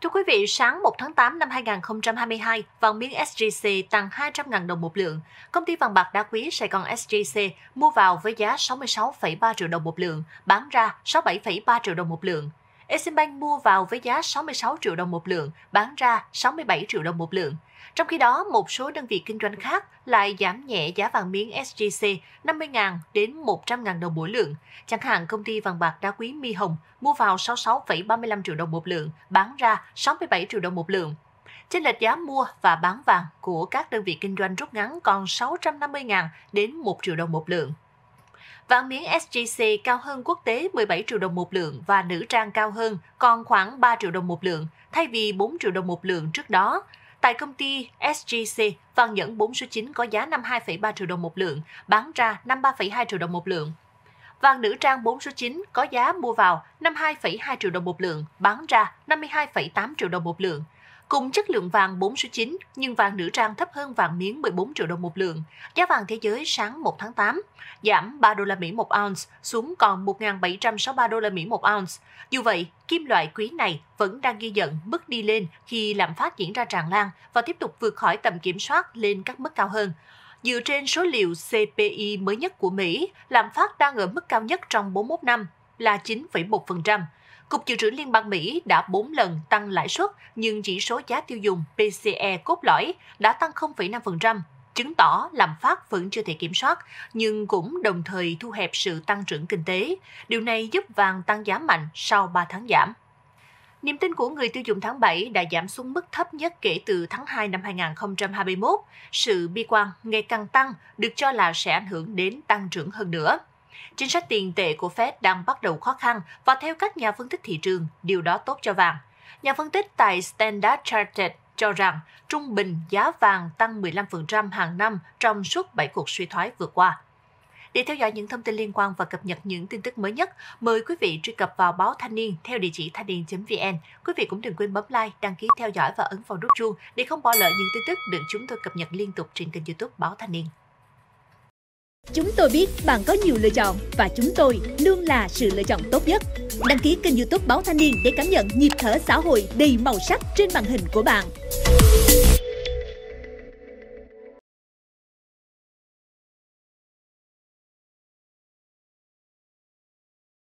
Thưa quý vị, sáng 1 tháng 8 năm 2022, vàng miếng SJC tăng 200.000 đồng một lượng. Công ty vàng bạc đá quý Sài Gòn SJC mua vào với giá 66,3 triệu đồng một lượng, bán ra 67,3 triệu đồng một lượng. Eximbank mua vào với giá 66 triệu đồng một lượng, bán ra 67 triệu đồng một lượng. Trong khi đó, một số đơn vị kinh doanh khác lại giảm nhẹ giá vàng miếng SJC 50.000 đến 100.000 đồng mỗi lượng. Chẳng hạn công ty vàng bạc đá quý Mi Hồng mua vào 66,35 triệu đồng một lượng, bán ra 67 triệu đồng một lượng. Trên lệch giá mua và bán vàng của các đơn vị kinh doanh rút ngắn còn 650.000 đến 1 triệu đồng một lượng. Vàng miếng SJC cao hơn quốc tế 17 triệu đồng một lượng và nữ trang cao hơn, còn khoảng 3 triệu đồng một lượng, thay vì 4 triệu đồng một lượng trước đó. Tại công ty SJC, vàng nhẫn 4 số 9 có giá 52,3 triệu đồng một lượng, bán ra 53,2 triệu đồng một lượng. Vàng nữ trang 4 số 9 có giá mua vào 52,2 triệu đồng một lượng, bán ra 52,8 triệu đồng một lượng cùng chất lượng vàng 4 số 9 nhưng vàng nữ trang thấp hơn vàng miếng 14 triệu đồng một lượng. Giá vàng thế giới sáng 1 tháng 8 giảm 3 đô la Mỹ một ounce xuống còn 1.763 đô la Mỹ một ounce. Dù vậy, kim loại quý này vẫn đang ghi nhận mức đi lên khi lạm phát diễn ra tràn lan và tiếp tục vượt khỏi tầm kiểm soát lên các mức cao hơn. Dựa trên số liệu CPI mới nhất của Mỹ, lạm phát đang ở mức cao nhất trong 41 năm là 9,1%. Cục Dự trữ Liên bang Mỹ đã 4 lần tăng lãi suất, nhưng chỉ số giá tiêu dùng PCE cốt lõi đã tăng 0,5%, chứng tỏ lạm phát vẫn chưa thể kiểm soát, nhưng cũng đồng thời thu hẹp sự tăng trưởng kinh tế. Điều này giúp vàng tăng giá mạnh sau 3 tháng giảm. Niềm tin của người tiêu dùng tháng 7 đã giảm xuống mức thấp nhất kể từ tháng 2 năm 2021. Sự bi quan ngày càng tăng được cho là sẽ ảnh hưởng đến tăng trưởng hơn nữa. Chính sách tiền tệ của Fed đang bắt đầu khó khăn và theo các nhà phân tích thị trường, điều đó tốt cho vàng. Nhà phân tích tại Standard Chartered cho rằng trung bình giá vàng tăng 15% hàng năm trong suốt 7 cuộc suy thoái vừa qua. Để theo dõi những thông tin liên quan và cập nhật những tin tức mới nhất, mời quý vị truy cập vào báo Thanh niên theo địa chỉ thanh niên.vn. Quý vị cũng đừng quên bấm like, đăng ký theo dõi và ấn vào nút chuông để không bỏ lỡ những tin tức được chúng tôi cập nhật liên tục trên kênh YouTube báo Thanh niên. Chúng tôi biết bạn có nhiều lựa chọn và chúng tôi luôn là sự lựa chọn tốt nhất. Đăng ký kênh youtube Báo Thanh Niên để cảm nhận nhịp thở xã hội đầy màu sắc trên màn hình của bạn.